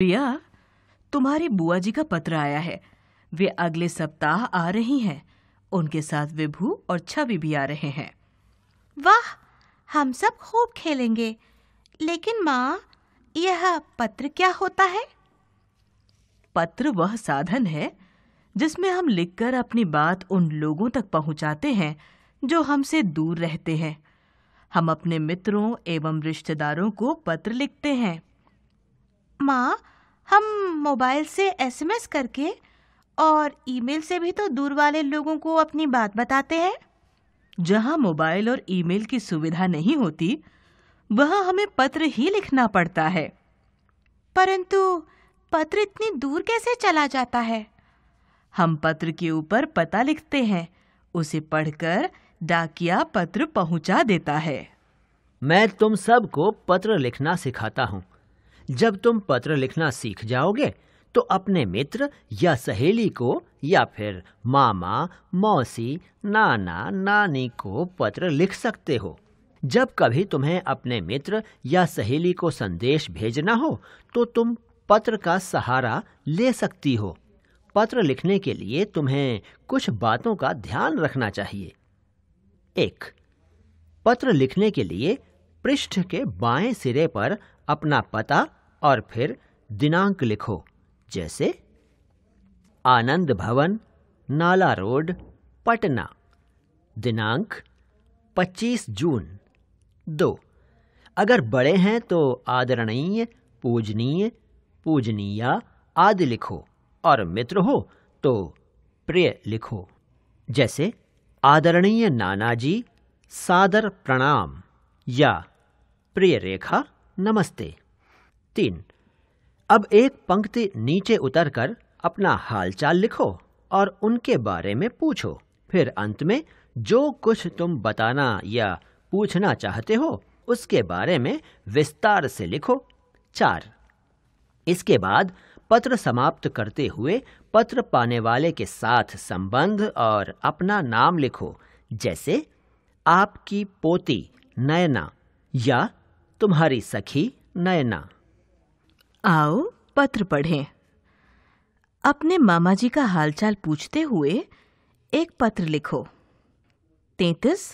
प्रिया तुम्हारी बुआ जी का पत्र आया है वे अगले सप्ताह आ रही हैं उनके साथ विभू और छवि भी आ रहे हैं वाह हम सब खूब खेलेंगे लेकिन माँ यह पत्र क्या होता है पत्र वह साधन है जिसमें हम लिखकर अपनी बात उन लोगों तक पहुंचाते हैं जो हमसे दूर रहते हैं हम अपने मित्रों एवं रिश्तेदारों को पत्र लिखते हैं माँ हम मोबाइल से एसएमएस करके और ईमेल से भी तो दूर वाले लोगों को अपनी बात बताते हैं जहाँ मोबाइल और ईमेल की सुविधा नहीं होती वहाँ हमें पत्र ही लिखना पड़ता है परंतु पत्र इतनी दूर कैसे चला जाता है हम पत्र के ऊपर पता लिखते हैं उसे पढ़कर डाकिया पत्र पहुंचा देता है मैं तुम सबको पत्र लिखना सिखाता हूँ जब तुम पत्र लिखना सीख जाओगे तो अपने मित्र या सहेली को या फिर मामा मौसी नाना नानी को पत्र लिख सकते हो जब कभी तुम्हें अपने मित्र या सहेली को संदेश भेजना हो तो तुम पत्र का सहारा ले सकती हो पत्र लिखने के लिए तुम्हें कुछ बातों का ध्यान रखना चाहिए एक पत्र लिखने के लिए पृष्ठ के बाएं सिरे पर अपना पता और फिर दिनांक लिखो जैसे आनंद भवन नाला रोड पटना दिनांक 25 जून दो अगर बड़े हैं तो आदरणीय पूजनीय पूजनीय आदि लिखो और मित्र हो तो प्रिय लिखो जैसे आदरणीय नानाजी सादर प्रणाम या प्रिय रेखा नमस्ते तीन अब एक पंक्ति नीचे उतरकर अपना हालचाल लिखो और उनके बारे में पूछो फिर अंत में जो कुछ तुम बताना या पूछना चाहते हो उसके बारे में विस्तार से लिखो चार इसके बाद पत्र समाप्त करते हुए पत्र पाने वाले के साथ संबंध और अपना नाम लिखो जैसे आपकी पोती नयना या तुम्हारी सखी नयना आओ पत्र पढ़ें अपने मामा जी का हालचाल पूछते हुए एक पत्र लिखो तैतीस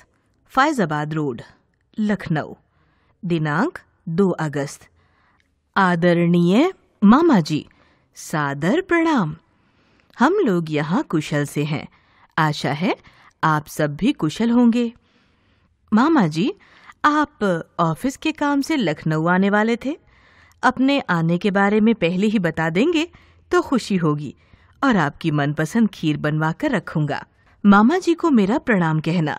फैज़ाबाद रोड लखनऊ दिनांक 2 अगस्त आदरणीय मामा जी सादर प्रणाम हम लोग यहाँ कुशल से हैं आशा है आप सब भी कुशल होंगे मामा जी आप ऑफिस के काम से लखनऊ आने वाले थे अपने आने के बारे में पहले ही बता देंगे तो खुशी होगी और आपकी मनपसंद खीर बनवा कर रखूंगा मामा जी को मेरा प्रणाम कहना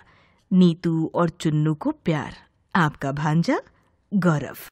नीतू और चुन्नू को प्यार आपका भांजा गौरव